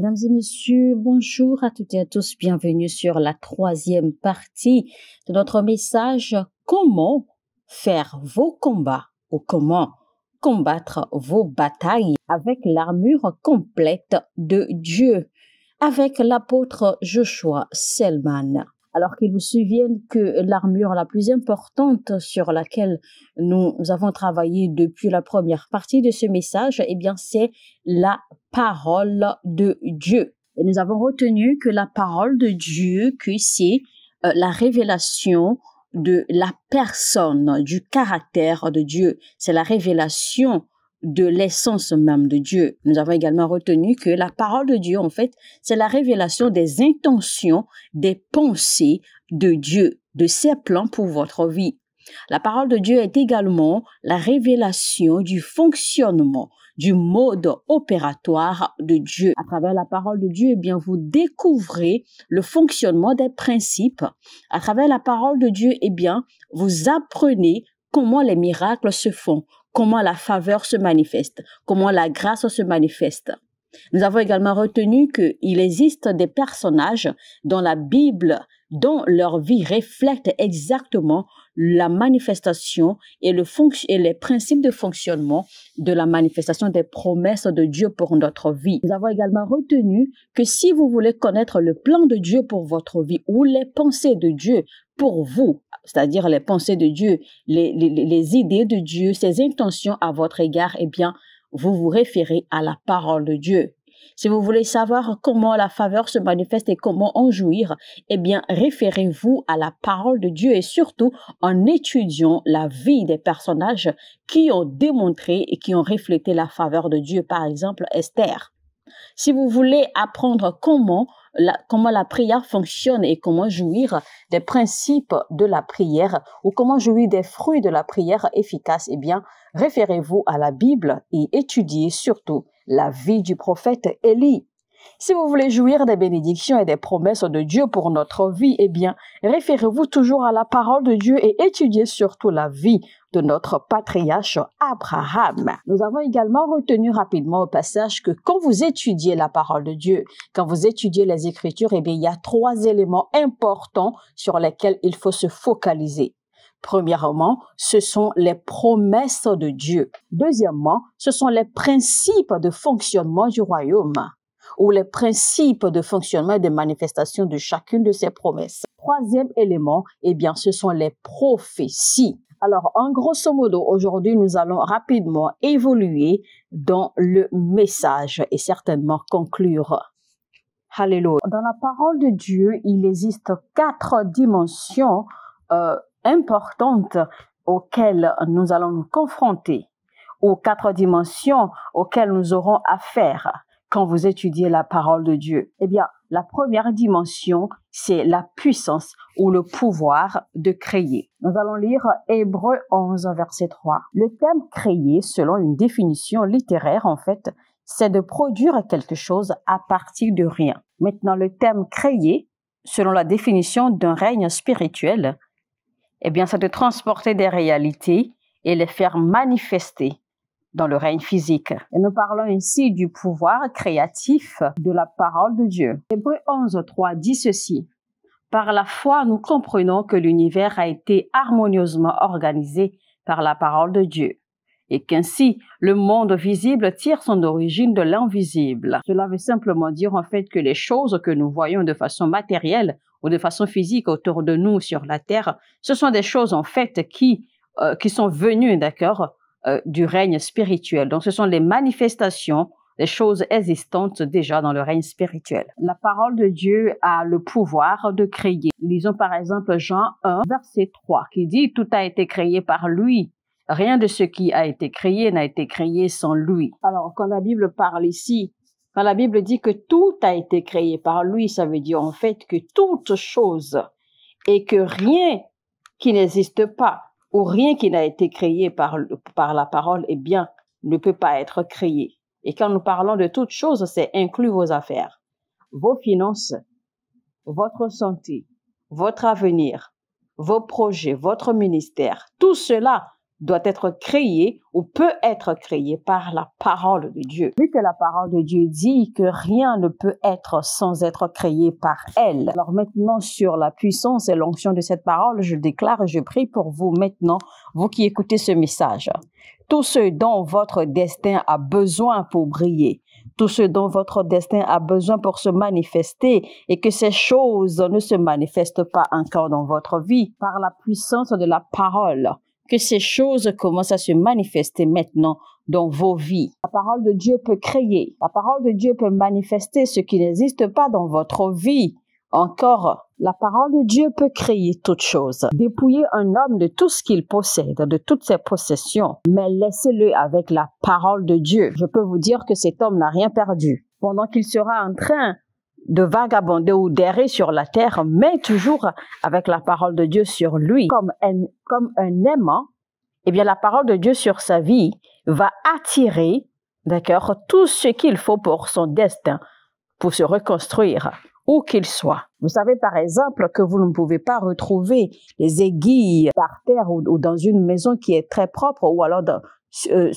Mesdames et messieurs, bonjour à toutes et à tous. Bienvenue sur la troisième partie de notre message Comment faire vos combats ou comment combattre vos batailles avec l'armure complète de Dieu avec l'apôtre Joshua Selman alors qu'ils vous souviennent que l'armure la plus importante sur laquelle nous avons travaillé depuis la première partie de ce message, eh bien, c'est la parole de Dieu. Et nous avons retenu que la parole de Dieu, que c'est euh, la révélation de la personne, du caractère de Dieu. C'est la révélation de l'essence même de Dieu. Nous avons également retenu que la parole de Dieu, en fait, c'est la révélation des intentions, des pensées de Dieu, de ses plans pour votre vie. La parole de Dieu est également la révélation du fonctionnement, du mode opératoire de Dieu. À travers la parole de Dieu, eh bien, vous découvrez le fonctionnement des principes. À travers la parole de Dieu, eh bien, vous apprenez comment les miracles se font, comment la faveur se manifeste, comment la grâce se manifeste. Nous avons également retenu qu'il existe des personnages dans la Bible dont leur vie reflète exactement la manifestation et, le et les principes de fonctionnement de la manifestation des promesses de Dieu pour notre vie. Nous avons également retenu que si vous voulez connaître le plan de Dieu pour votre vie ou les pensées de Dieu pour vous, c'est-à-dire les pensées de Dieu, les, idées de Dieu, ses intentions à votre égard, eh bien, vous vous référez à la parole de Dieu. Si vous voulez savoir comment la faveur se manifeste et comment en jouir, eh bien, référez-vous à la parole de Dieu et surtout en étudiant la vie des personnages qui ont démontré et qui ont reflété la faveur de Dieu, par exemple Esther. Si vous voulez apprendre comment comment la prière fonctionne et comment jouir des principes de la prière ou comment jouir des fruits de la prière efficace, eh bien, référez-vous à la Bible et étudiez surtout la vie du prophète Élie. Si vous voulez jouir des bénédictions et des promesses de Dieu pour notre vie, eh bien, référez-vous toujours à la parole de Dieu et étudiez surtout la vie de notre patriarche Abraham. Nous avons également retenu rapidement au passage que quand vous étudiez la parole de Dieu, quand vous étudiez les Écritures, eh bien, il y a trois éléments importants sur lesquels il faut se focaliser. Premièrement, ce sont les promesses de Dieu. Deuxièmement, ce sont les principes de fonctionnement du royaume ou les principes de fonctionnement et de manifestation de chacune de ces promesses. Troisième élément, eh bien, ce sont les prophéties. Alors, en grosso modo, aujourd'hui, nous allons rapidement évoluer dans le message et certainement conclure. Alléluia. Dans la parole de Dieu, il existe quatre dimensions euh, importantes auxquelles nous allons nous confronter, ou quatre dimensions auxquelles nous aurons affaire quand vous étudiez la parole de Dieu Eh bien, la première dimension, c'est la puissance ou le pouvoir de créer. Nous allons lire Hébreu 11, verset 3. Le terme créer, selon une définition littéraire, en fait, c'est de produire quelque chose à partir de rien. Maintenant, le terme créer, selon la définition d'un règne spirituel, eh bien, c'est de transporter des réalités et les faire manifester dans le règne physique. Et nous parlons ici du pouvoir créatif de la parole de Dieu. Hébreu 11.3 dit ceci. Par la foi, nous comprenons que l'univers a été harmonieusement organisé par la parole de Dieu et qu'ainsi le monde visible tire son origine de l'invisible. Cela veut simplement dire en fait que les choses que nous voyons de façon matérielle ou de façon physique autour de nous sur la Terre, ce sont des choses en fait qui, euh, qui sont venues, d'accord, euh, du règne spirituel. Donc ce sont les manifestations des choses existantes déjà dans le règne spirituel. La parole de Dieu a le pouvoir de créer. Lisons par exemple Jean 1, verset 3, qui dit, Tout a été créé par lui. Rien de ce qui a été créé n'a été créé sans lui. Alors quand la Bible parle ici, quand la Bible dit que tout a été créé par lui, ça veut dire en fait que toute chose et que rien qui n'existe pas ou rien qui n'a été créé par, la parole, eh bien, ne peut pas être créé. Et quand nous parlons de toutes choses, c'est inclus vos affaires, vos finances, votre santé, votre avenir, vos projets, votre ministère. Tout cela doit être créé ou peut être créé par la parole de Dieu. Vu que la parole de Dieu dit que rien ne peut être sans être créé par elle. Alors maintenant sur la puissance et l'onction de cette parole, je déclare, et je prie pour vous maintenant, vous qui écoutez ce message. Tout ce dont votre destin a besoin pour briller, tout ce dont votre destin a besoin pour se manifester et que ces choses ne se manifestent pas encore dans votre vie par la puissance de la parole que ces choses commencent à se manifester maintenant dans vos vies. La parole de Dieu peut créer, la parole de Dieu peut manifester ce qui n'existe pas dans votre vie. Encore, la parole de Dieu peut créer toutes choses. Dépouillez un homme de tout ce qu'il possède, de toutes ses possessions, mais laissez-le avec la parole de Dieu. Je peux vous dire que cet homme n'a rien perdu. Pendant qu'il sera en train de vagabonder ou d'errer sur la terre, mais toujours avec la parole de Dieu sur lui, comme un, comme un aimant, eh bien la parole de Dieu sur sa vie va attirer, d'accord, tout ce qu'il faut pour son destin, pour se reconstruire, où qu'il soit. Vous savez par exemple que vous ne pouvez pas retrouver les aiguilles par terre ou, dans une maison qui est très propre ou alors dans, euh,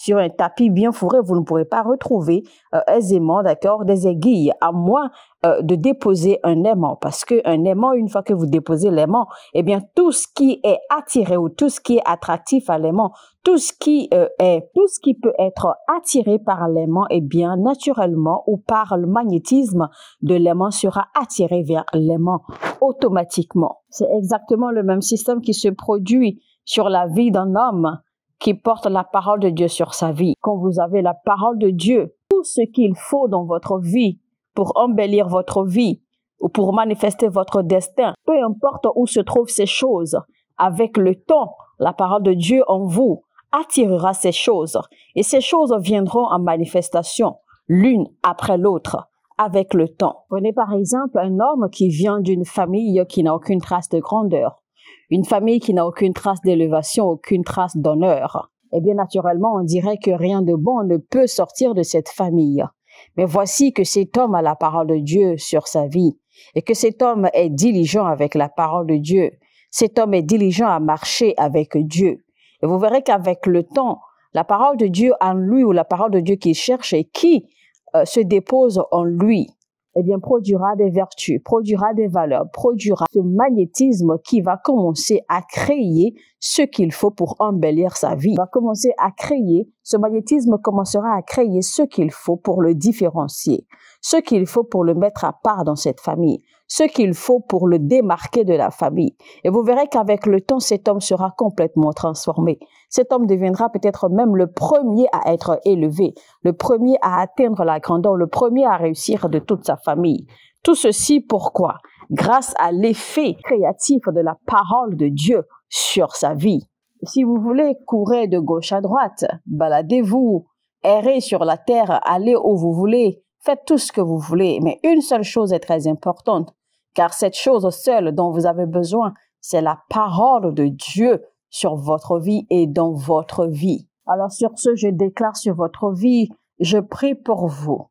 sur un tapis bien fourré, vous ne pourrez pas retrouver euh, aisément, d'accord, des aiguilles, à moins euh, de déposer un aimant. Parce qu'un aimant, une fois que vous déposez l'aimant, eh bien, tout ce qui est attiré ou tout ce qui est attractif à l'aimant, tout ce qui euh, est, tout ce qui peut être attiré par l'aimant, eh bien, naturellement ou par le magnétisme de l'aimant sera attiré vers l'aimant automatiquement. C'est exactement le même système qui se produit sur la vie d'un homme qui porte la parole de Dieu sur sa vie. Quand vous avez la parole de Dieu, tout ce qu'il faut dans votre vie pour embellir votre vie ou pour manifester votre destin, peu importe où se trouvent ces choses, avec le temps, la parole de Dieu en vous attirera ces choses et ces choses viendront en manifestation l'une après l'autre avec le temps. Prenez par exemple un homme qui vient d'une famille qui n'a aucune trace de grandeur une famille qui n'a aucune trace d'élévation, aucune trace d'honneur, Et eh bien naturellement, on dirait que rien de bon ne peut sortir de cette famille. Mais voici que cet homme a la parole de Dieu sur sa vie, et que cet homme est diligent avec la parole de Dieu. Cet homme est diligent à marcher avec Dieu. Et vous verrez qu'avec le temps, la parole de Dieu en lui, ou la parole de Dieu qu'il cherche et qui euh, se dépose en lui, eh bien, produira des vertus, produira des valeurs, produira ce magnétisme qui va commencer à créer ce qu'il faut pour embellir sa vie. Va commencer à créer, ce magnétisme commencera à créer ce qu'il faut pour le différencier, ce qu'il faut pour le mettre à part dans cette famille, ce qu'il faut pour le démarquer de la famille. Et vous verrez qu'avec le temps, cet homme sera complètement transformé. Cet homme deviendra peut-être même le premier à être élevé, le premier à atteindre la grandeur, le premier à réussir de toute sa famille. Tout ceci pourquoi Grâce à l'effet créatif de la parole de Dieu sur sa vie. Si vous voulez, courir de gauche à droite, baladez-vous, errez sur la terre, allez où vous voulez, faites tout ce que vous voulez, mais une seule chose est très importante, car cette chose seule dont vous avez besoin, c'est la parole de Dieu sur votre vie et dans votre vie. Alors sur ce, je déclare sur votre vie, je prie pour vous.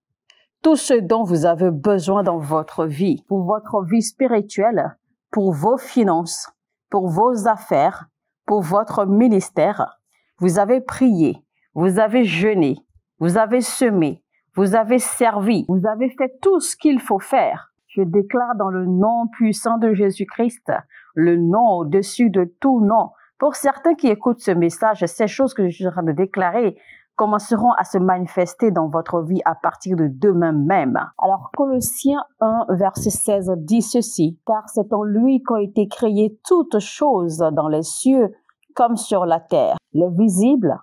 Tout ce dont vous avez besoin dans votre vie, pour votre vie spirituelle, pour vos finances, pour vos affaires, pour votre ministère. Vous avez prié, vous avez jeûné, vous avez semé, vous avez servi, vous avez fait tout ce qu'il faut faire. Je déclare dans le nom puissant de Jésus-Christ, le nom au-dessus de tout nom. Pour certains qui écoutent ce message, ces choses que je suis en train de déclarer commenceront à se manifester dans votre vie à partir de demain même. Alors Colossiens 1, verset 16 dit ceci, car c'est en lui qu'ont été créées toutes choses dans les cieux comme sur la terre, les visibles,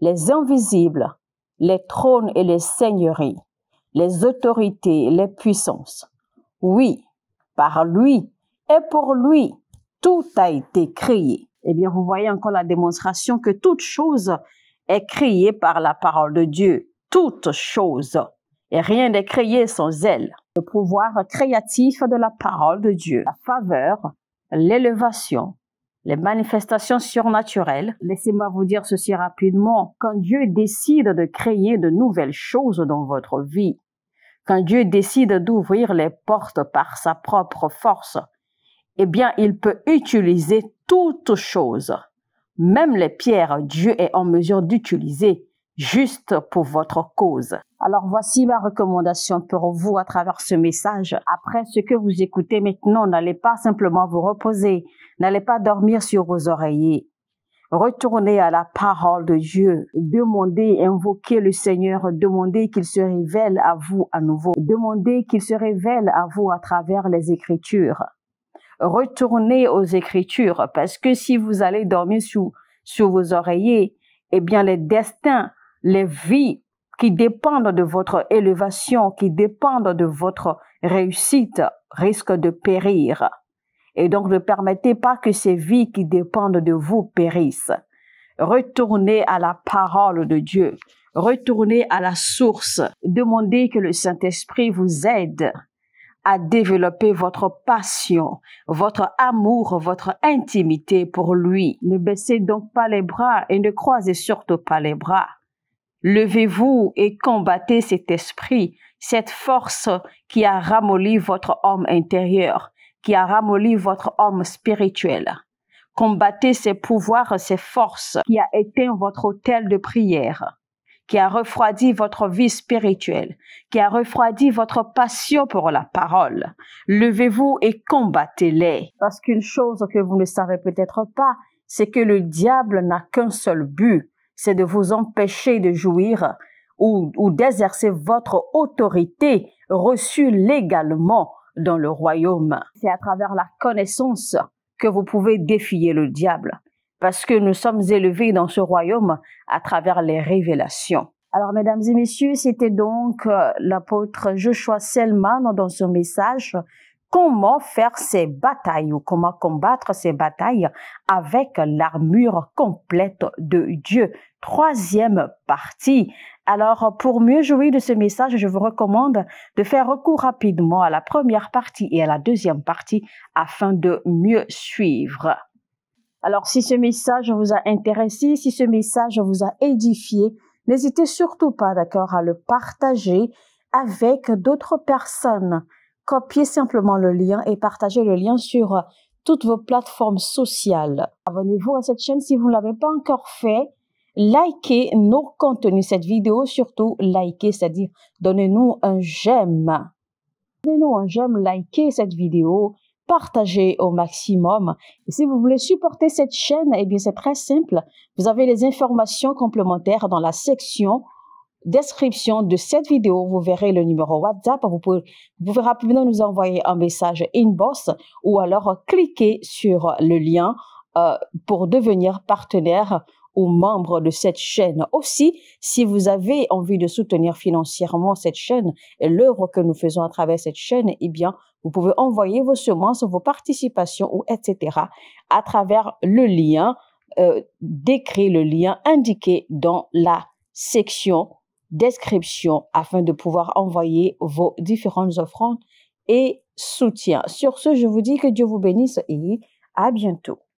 les invisibles, les trônes et les seigneuries, les autorités, les puissances. Oui, par lui et pour lui, tout a été créé. Eh bien, vous voyez encore la démonstration que toute chose est créée par la parole de Dieu. Toute chose. Et rien n'est créé sans elle. Le pouvoir créatif de la parole de Dieu, la faveur, l'élévation, les manifestations surnaturelles. Laissez-moi vous dire ceci rapidement. Quand Dieu décide de créer de nouvelles choses dans votre vie, quand Dieu décide d'ouvrir les portes par sa propre force, eh bien, il peut utiliser toutes choses, même les pierres, Dieu est en mesure d'utiliser juste pour votre cause. Alors voici ma recommandation pour vous à travers ce message. Après ce que vous écoutez maintenant, n'allez pas simplement vous reposer, n'allez pas dormir sur vos oreillers. Retournez à la parole de Dieu. Demandez, invoquez le Seigneur. Demandez qu'il se révèle à vous à nouveau. Demandez qu'il se révèle à vous à travers les Écritures. Retournez aux Écritures parce que si vous allez dormir sous, sur vos oreillers, eh bien, les destins, les vies qui dépendent de votre élévation, qui dépendent de votre réussite, risquent de périr et donc ne permettez pas que ces vies qui dépendent de vous périssent. Retournez à la parole de Dieu, retournez à la source, demandez que le Saint-Esprit vous aide à développer votre passion, votre amour, votre intimité pour lui. Ne baissez donc pas les bras et ne croisez surtout pas les bras. Levez-vous et combattez cet esprit, cette force qui a ramolli votre homme intérieur, qui a ramolli votre homme spirituel. Combattez ses pouvoirs, ses forces qui a éteint votre hôtel de prière, qui a refroidi votre vie spirituelle, qui a refroidi votre passion pour la parole. Levez-vous et combattez-les. Parce qu'une chose que vous ne savez peut-être pas, c'est que le diable n'a qu'un seul but, c'est de vous empêcher de jouir ou, ou d'exercer votre autorité reçue légalement dans le royaume. C'est à travers la connaissance que vous pouvez défier le diable, parce que nous sommes élevés dans ce royaume à travers les révélations. Alors, mesdames et messieurs, c'était donc euh, l'apôtre Joshua Selman dans son message. Comment faire ces batailles ou comment combattre ces batailles avec l'armure complète de Dieu. Troisième partie. Alors, pour mieux jouer de ce message, je vous recommande de faire recours rapidement à la première partie et à la deuxième partie afin de mieux suivre. Alors, si ce message vous a intéressé, si ce message vous a édifié, n'hésitez surtout pas, d'accord, à le partager avec d'autres personnes. Copiez simplement le lien et partagez le lien sur toutes vos plateformes sociales. Abonnez-vous à cette chaîne si vous ne l'avez pas encore fait Likez nos contenus, cette vidéo surtout, likez, c'est-à-dire donnez-nous un j'aime. Donnez-nous un j'aime, likez cette vidéo, partagez au maximum. Et si vous voulez supporter cette chaîne, eh bien c'est très simple. Vous avez les informations complémentaires dans la section description de cette vidéo, vous verrez le numéro WhatsApp. Vous pouvez, vous pouvez rapidement nous envoyer un message inbox ou alors cliquer sur le lien euh, pour devenir partenaire aux membres de cette chaîne. Aussi, si vous avez envie de soutenir financièrement cette chaîne et l'œuvre que nous faisons à travers cette chaîne, eh bien, vous pouvez envoyer vos semences, vos participations ou etc. à travers le lien euh, décrit, le lien indiqué dans la section description afin de pouvoir envoyer vos différentes offrandes et soutiens. Sur ce, je vous dis que Dieu vous bénisse et à bientôt.